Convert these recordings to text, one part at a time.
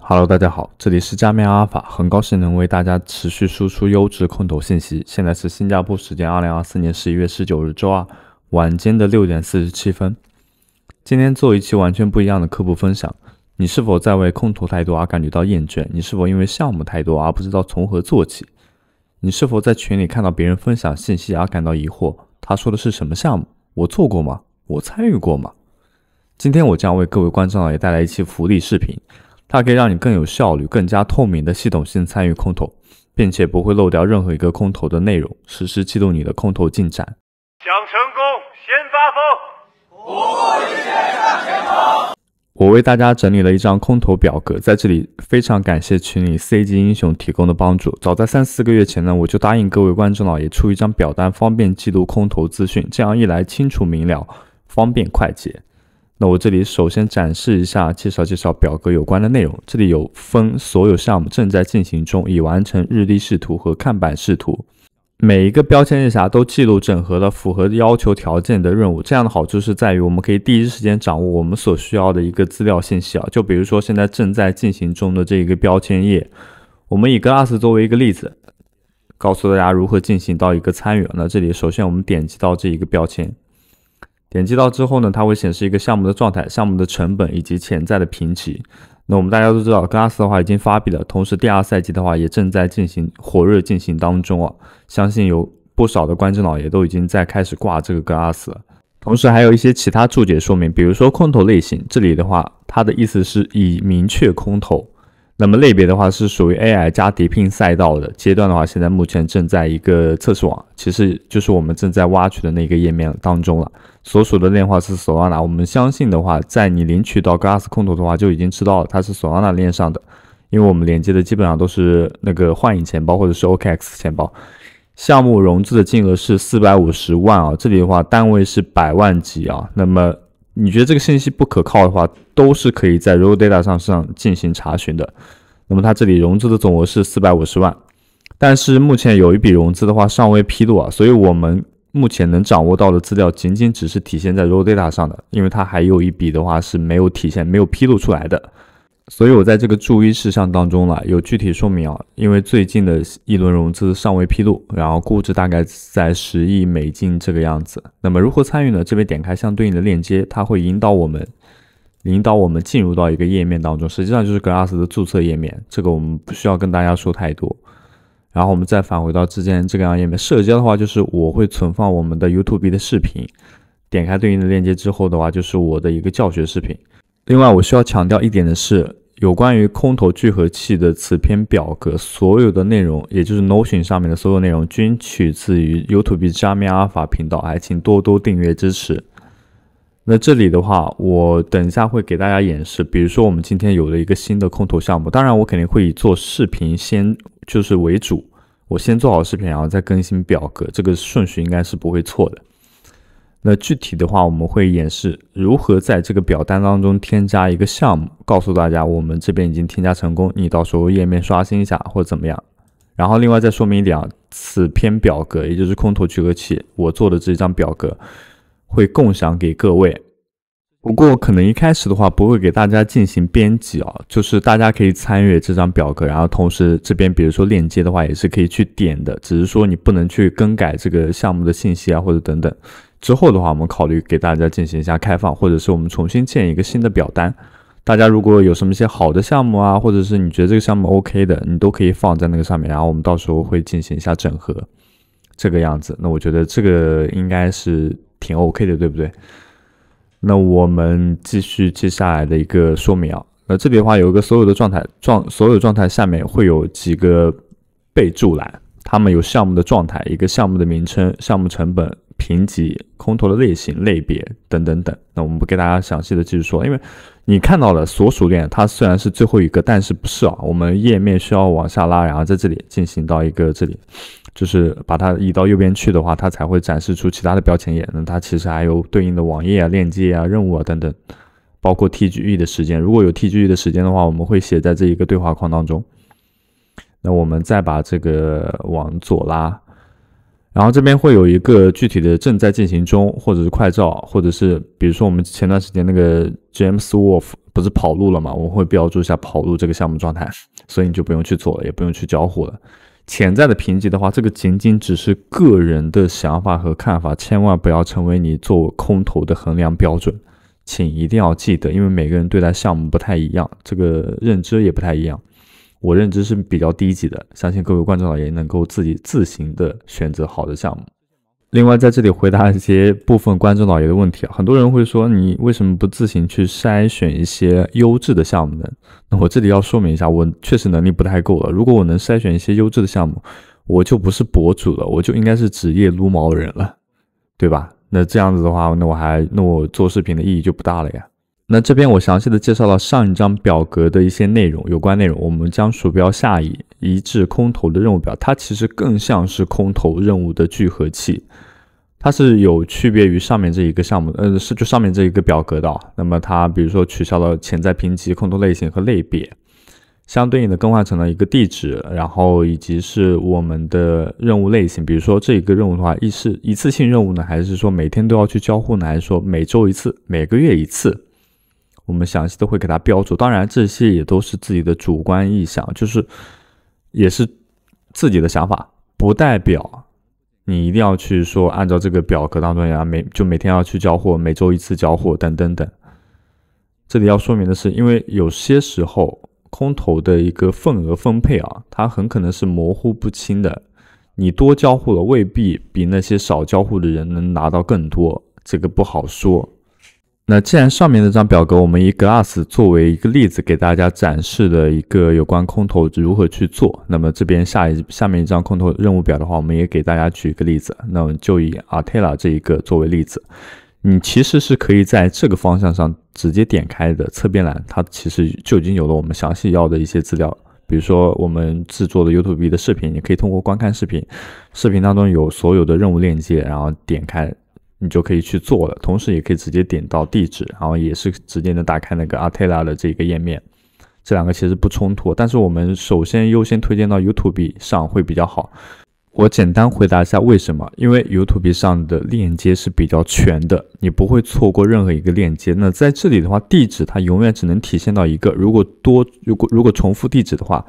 Hello，大家好，这里是加面阿尔法，很高兴能为大家持续输出优质空投信息。现在是新加坡时间二零二四年十一月十九日周二晚间的六点四十七分。今天做一期完全不一样的科普分享。你是否在为空投太多而感觉到厌倦？你是否因为项目太多而不知道从何做起？你是否在群里看到别人分享信息而感到疑惑？他说的是什么项目？我做过吗？我参与过吗？今天我将为各位观众老爷带来一期福利视频。它可以让你更有效率、更加透明的系统性参与空投，并且不会漏掉任何一个空投的内容，实时记录你的空投进展。想成功，先发疯，不一切前我为大家整理了一张空投表格，在这里非常感谢群里 C 级英雄提供的帮助。早在三四个月前呢，我就答应各位观众老爷出一张表单，方便记录空投资讯。这样一来，清楚明了，方便快捷。那我这里首先展示一下，介绍介绍表格有关的内容。这里有分所有项目正在进行中、已完成日历视图和看板视图。每一个标签页下都记录整合的符合要求条件的任务。这样的好处是在于我们可以第一时间掌握我们所需要的一个资料信息啊。就比如说现在正在进行中的这一个标签页，我们以 Glass 作为一个例子，告诉大家如何进行到一个参与那这里首先我们点击到这一个标签。点击到之后呢，它会显示一个项目的状态、项目的成本以及潜在的评级。那我们大家都知道，Glass 的话已经发币了，同时第二赛季的话也正在进行火热进行当中啊。相信有不少的观众老爷都已经在开始挂这个 Glass 了。同时还有一些其他注解说明，比如说空投类型，这里的话它的意思是以明确空投。那么类别的话是属于 AI 加叠拼赛道的阶段的话，现在目前正在一个测试网，其实就是我们正在挖取的那个页面当中了。所属的链化是索拉娜，我们相信的话，在你领取到 Gas 空投的话，就已经知道了它是索拉娜链上的，因为我们连接的基本上都是那个幻影钱包或者是 OKX 钱包。项目融资的金额是四百五十万啊，这里的话单位是百万级啊。那么。你觉得这个信息不可靠的话，都是可以在 Road Data 上上进行查询的。那么它这里融资的总额是四百五十万，但是目前有一笔融资的话尚未披露啊，所以我们目前能掌握到的资料仅仅只是体现在 r o a Data 上的，因为它还有一笔的话是没有体现、没有披露出来的。所以，我在这个注意事项当中了有具体说明啊，因为最近的一轮融资尚未披露，然后估值大概在十亿美金这个样子。那么如何参与呢？这边点开相对应的链接，它会引导我们，引导我们进入到一个页面当中，实际上就是 Glass 的注册页面。这个我们不需要跟大家说太多。然后我们再返回到之前这个样页面。社交的话，就是我会存放我们的 YouTube 的视频。点开对应的链接之后的话，就是我的一个教学视频。另外，我需要强调一点的是，有关于空投聚合器的此篇表格所有的内容，也就是 Notion 上面的所有内容，均取自于 y o u t u b e 加密阿尔法频道，还请多多订阅支持。那这里的话，我等一下会给大家演示，比如说我们今天有了一个新的空投项目，当然我肯定会以做视频先就是为主，我先做好视频，然后再更新表格，这个顺序应该是不会错的。那具体的话，我们会演示如何在这个表单当中添加一个项目，告诉大家我们这边已经添加成功。你到时候页面刷新一下或怎么样。然后另外再说明一点啊，此篇表格也就是空投聚合器，我做的这一张表格会共享给各位。不过可能一开始的话不会给大家进行编辑啊，就是大家可以参与这张表格，然后同时这边比如说链接的话也是可以去点的，只是说你不能去更改这个项目的信息啊或者等等。之后的话我们考虑给大家进行一下开放，或者是我们重新建一个新的表单。大家如果有什么一些好的项目啊，或者是你觉得这个项目 OK 的，你都可以放在那个上面，然后我们到时候会进行一下整合，这个样子。那我觉得这个应该是挺 OK 的，对不对？那我们继续接下来的一个说明啊，那这里的话有一个所有的状态状，所有状态下面会有几个备注栏，它们有项目的状态、一个项目的名称、项目成本、评级、空投的类型、类别等等等。那我们不给大家详细的继续说，因为。你看到了所属链，它虽然是最后一个，但是不是啊？我们页面需要往下拉，然后在这里进行到一个这里，就是把它移到右边去的话，它才会展示出其他的标签页。那它其实还有对应的网页啊、链接啊、任务啊等等，包括 TGE 的时间。如果有 TGE 的时间的话，我们会写在这一个对话框当中。那我们再把这个往左拉。然后这边会有一个具体的正在进行中，或者是快照，或者是比如说我们前段时间那个 James Wolf 不是跑路了吗？我会标注一下跑路这个项目状态，所以你就不用去做了，也不用去交互了。潜在的评级的话，这个仅仅只是个人的想法和看法，千万不要成为你做空头的衡量标准，请一定要记得，因为每个人对待项目不太一样，这个认知也不太一样。我认知是比较低级的，相信各位观众老爷能够自己自行的选择好的项目。另外，在这里回答一些部分观众老爷的问题啊，很多人会说你为什么不自行去筛选一些优质的项目呢？那我这里要说明一下，我确实能力不太够了。如果我能筛选一些优质的项目，我就不是博主了，我就应该是职业撸毛人了，对吧？那这样子的话，那我还那我做视频的意义就不大了呀。那这边我详细的介绍了上一张表格的一些内容，有关内容，我们将鼠标下移移至空投的任务表，它其实更像是空投任务的聚合器，它是有区别于上面这一个项目，嗯，是就上面这一个表格的。那么它比如说取消了潜在评级、空投类型和类别，相对应的更换成了一个地址，然后以及是我们的任务类型，比如说这一个任务的话，一是一次性任务呢，还是说每天都要去交互呢，还是说每周一次，每个月一次？我们详细都会给它标注，当然这些也都是自己的主观臆想，就是也是自己的想法，不代表你一定要去说按照这个表格当中呀，每就每天要去交货，每周一次交货等等等。这里要说明的是，因为有些时候空头的一个份额分配啊，它很可能是模糊不清的，你多交货了未必比那些少交货的人能拿到更多，这个不好说。那既然上面那张表格我们以 Glass 作为一个例子给大家展示的一个有关空投如何去做，那么这边下一下面一张空投任务表的话，我们也给大家举一个例子，那我们就以 Atella 这一个作为例子，你其实是可以在这个方向上直接点开的侧边栏，它其实就已经有了我们详细要的一些资料，比如说我们制作的 YouTube 的视频，你可以通过观看视频，视频当中有所有的任务链接，然后点开。你就可以去做了，同时也可以直接点到地址，然后也是直接能打开那个阿特拉的这个页面，这两个其实不冲突。但是我们首先优先推荐到 YouTube 上会比较好。我简单回答一下为什么，因为 YouTube 上的链接是比较全的，你不会错过任何一个链接。那在这里的话，地址它永远只能体现到一个，如果多，如果如果重复地址的话。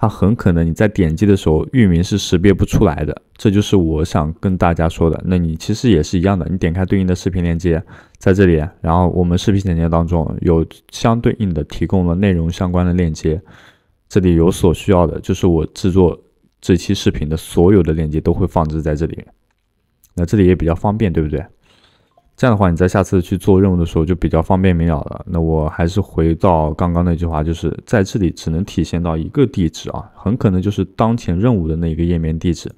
它很可能你在点击的时候，域名是识别不出来的，这就是我想跟大家说的。那你其实也是一样的，你点开对应的视频链接，在这里，然后我们视频简介当中有相对应的提供了内容相关的链接，这里有所需要的就是我制作这期视频的所有的链接都会放置在这里，那这里也比较方便，对不对？这样的话，你在下次去做任务的时候就比较方便明了了。那我还是回到刚刚那句话，就是在这里只能体现到一个地址啊，很可能就是当前任务的那个页面地址。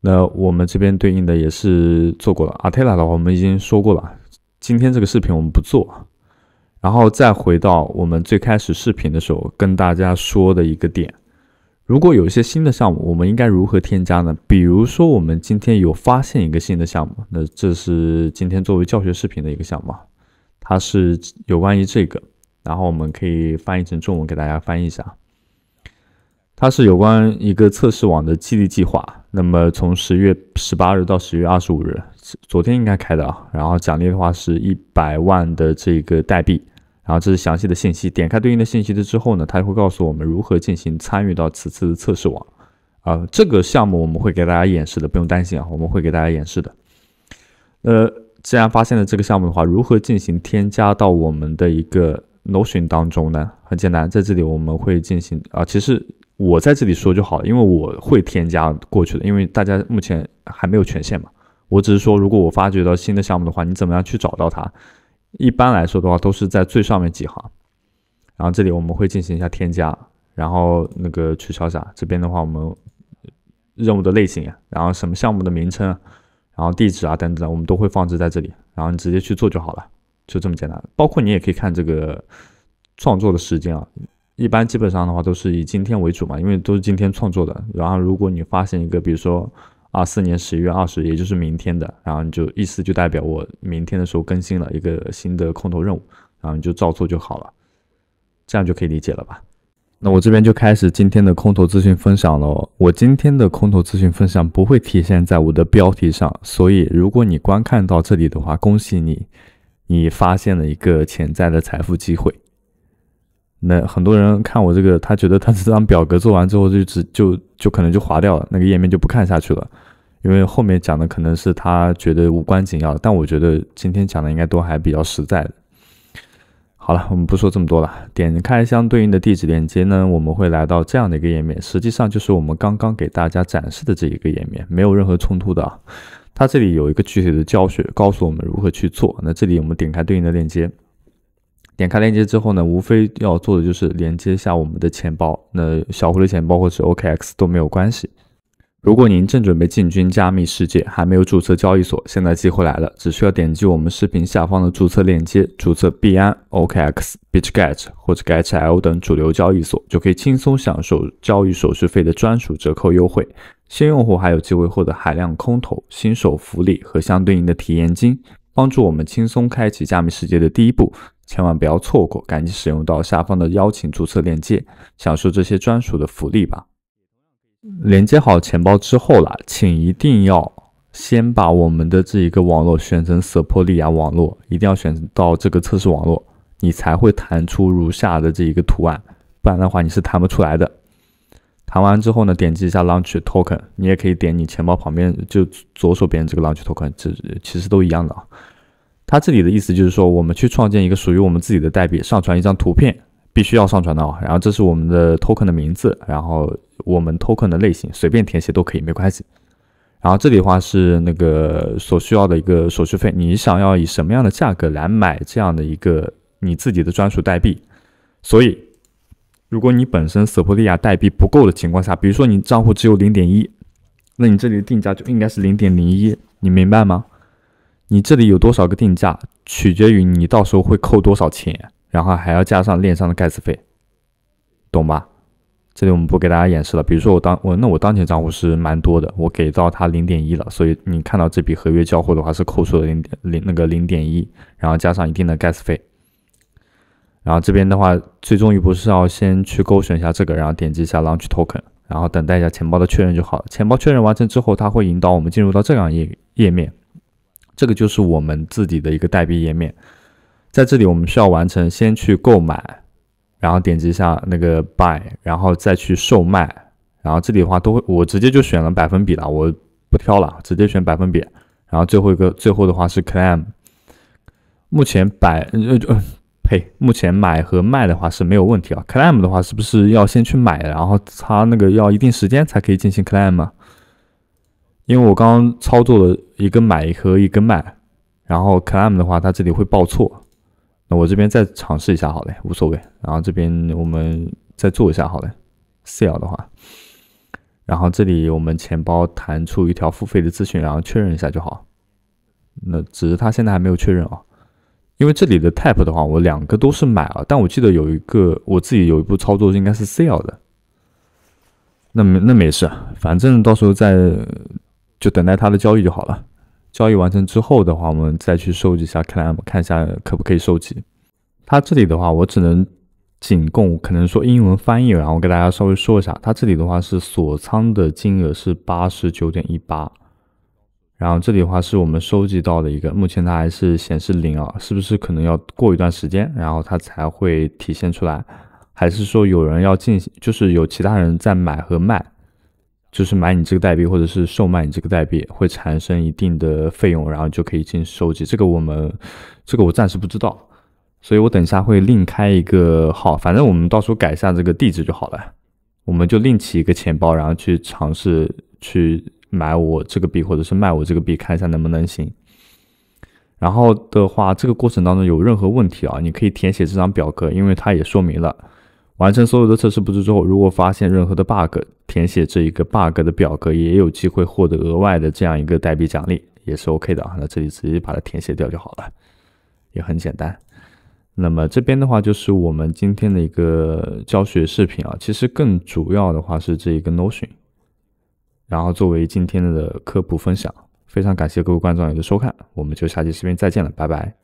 那我们这边对应的也是做过了，Atella 的话我们已经说过了。今天这个视频我们不做，然后再回到我们最开始视频的时候跟大家说的一个点。如果有一些新的项目，我们应该如何添加呢？比如说，我们今天有发现一个新的项目，那这是今天作为教学视频的一个项目它是有关于这个，然后我们可以翻译成中文给大家翻译一下。它是有关一个测试网的激励计划。那么从十月十八日到十月二十五日，昨天应该开的啊。然后奖励的话是一百万的这个代币。然后这是详细的信息，点开对应的信息的之后呢，它会告诉我们如何进行参与到此次测试网。啊，这个项目我们会给大家演示的，不用担心啊，我们会给大家演示的。呃，既然发现了这个项目的话，如何进行添加到我们的一个 Notion 当中呢？很简单，在这里我们会进行啊，其实我在这里说就好了，因为我会添加过去的，因为大家目前还没有权限嘛。我只是说，如果我发掘到新的项目的话，你怎么样去找到它？一般来说的话，都是在最上面几行。然后这里我们会进行一下添加，然后那个取消下。这边的话，我们任务的类型，然后什么项目的名称，然后地址啊等等，我们都会放置在这里。然后你直接去做就好了，就这么简单。包括你也可以看这个创作的时间啊，一般基本上的话都是以今天为主嘛，因为都是今天创作的。然后如果你发现一个，比如说。二四年十一月二十，也就是明天的，然后你就意思就代表我明天的时候更新了一个新的空头任务，然后你就照做就好了，这样就可以理解了吧？那我这边就开始今天的空头资讯分享了。我今天的空头资讯分享不会体现在我的标题上，所以如果你观看到这里的话，恭喜你，你发现了一个潜在的财富机会。那很多人看我这个，他觉得他这张表格做完之后就直就就可能就划掉了，那个页面就不看下去了。因为后面讲的可能是他觉得无关紧要，但我觉得今天讲的应该都还比较实在的。好了，我们不说这么多了。点开相对应的地址链接呢，我们会来到这样的一个页面，实际上就是我们刚刚给大家展示的这一个页面，没有任何冲突的。啊。它这里有一个具体的教学，告诉我们如何去做。那这里我们点开对应的链接，点开链接之后呢，无非要做的就是连接一下我们的钱包，那小狐狸钱包或者 OKX 都没有关系。如果您正准备进军加密世界，还没有注册交易所，现在机会来了！只需要点击我们视频下方的注册链接，注册币安、OKX、b i t h g a t 或者 g i l 等主流交易所，就可以轻松享受交易手续费的专属折扣优惠。新用户还有机会获得海量空投、新手福利和相对应的体验金，帮助我们轻松开启加密世界的第一步。千万不要错过，赶紧使用到下方的邀请注册链接，享受这些专属的福利吧！连接好钱包之后啦，请一定要先把我们的这一个网络选成索破利亚网络，一定要选到这个测试网络，你才会弹出如下的这一个图案，不然的话你是弹不出来的。弹完之后呢，点击一下 Launch Token，你也可以点你钱包旁边就左手边这个 Launch Token，这其实都一样的啊。它这里的意思就是说，我们去创建一个属于我们自己的代币，上传一张图片，必须要上传的啊。然后这是我们的 Token 的名字，然后。我们 token 的类型随便填写都可以，没关系。然后这里的话是那个所需要的一个手续费，你想要以什么样的价格来买这样的一个你自己的专属代币？所以，如果你本身索普利亚代币不够的情况下，比如说你账户只有零点一，那你这里的定价就应该是零点零一，你明白吗？你这里有多少个定价，取决于你到时候会扣多少钱，然后还要加上链上的盖子费，懂吧？这里我们不给大家演示了。比如说我当我那我当前账户是蛮多的，我给到他零点一了，所以你看到这笔合约交货的话是扣除了零零那个零点一，然后加上一定的 gas 费。然后这边的话，最终一步是要先去勾选一下这个，然后点击一下 launch token，然后等待一下钱包的确认就好。了。钱包确认完成之后，它会引导我们进入到这样页页面，这个就是我们自己的一个代币页面。在这里我们需要完成先去购买。然后点击一下那个 buy，然后再去售卖。然后这里的话，都会我直接就选了百分比了，我不挑了，直接选百分比。然后最后一个，最后的话是 claim。目前百呃，呸，目前买和卖的话是没有问题啊。claim 的话是不是要先去买，然后它那个要一定时间才可以进行 claim 啊？因为我刚刚操作了一个买和一个卖，然后 claim 的话，它这里会报错。那我这边再尝试一下，好嘞，无所谓。然后这边我们再做一下，好嘞，sell 的话。然后这里我们钱包弹出一条付费的资讯，然后确认一下就好。那只是他现在还没有确认啊，因为这里的 type 的话，我两个都是买啊，但我记得有一个我自己有一步操作应该是 sell 的。那没那没事，反正到时候再就等待他的交易就好了。交易完成之后的话，我们再去收集一下 c l a m 看一下可不可以收集。它这里的话，我只能仅供可能说英文翻译，然后给大家稍微说一下。它这里的话是锁仓的金额是八十九点一八，然后这里的话是我们收集到的一个，目前它还是显示零啊，是不是可能要过一段时间，然后它才会体现出来？还是说有人要进行，就是有其他人在买和卖？就是买你这个代币，或者是售卖你这个代币，会产生一定的费用，然后就可以进行收集。这个我们，这个我暂时不知道，所以我等一下会另开一个号，反正我们到时候改一下这个地址就好了。我们就另起一个钱包，然后去尝试去买我这个币，或者是卖我这个币，看一下能不能行。然后的话，这个过程当中有任何问题啊，你可以填写这张表格，因为它也说明了。完成所有的测试步骤之后，如果发现任何的 bug，填写这一个 bug 的表格也有机会获得额外的这样一个代币奖励，也是 OK 的。啊。那这里直接把它填写掉就好了，也很简单。那么这边的话就是我们今天的一个教学视频啊，其实更主要的话是这一个 notion，然后作为今天的科普分享，非常感谢各位观众的收看，我们就下期视频再见了，拜拜。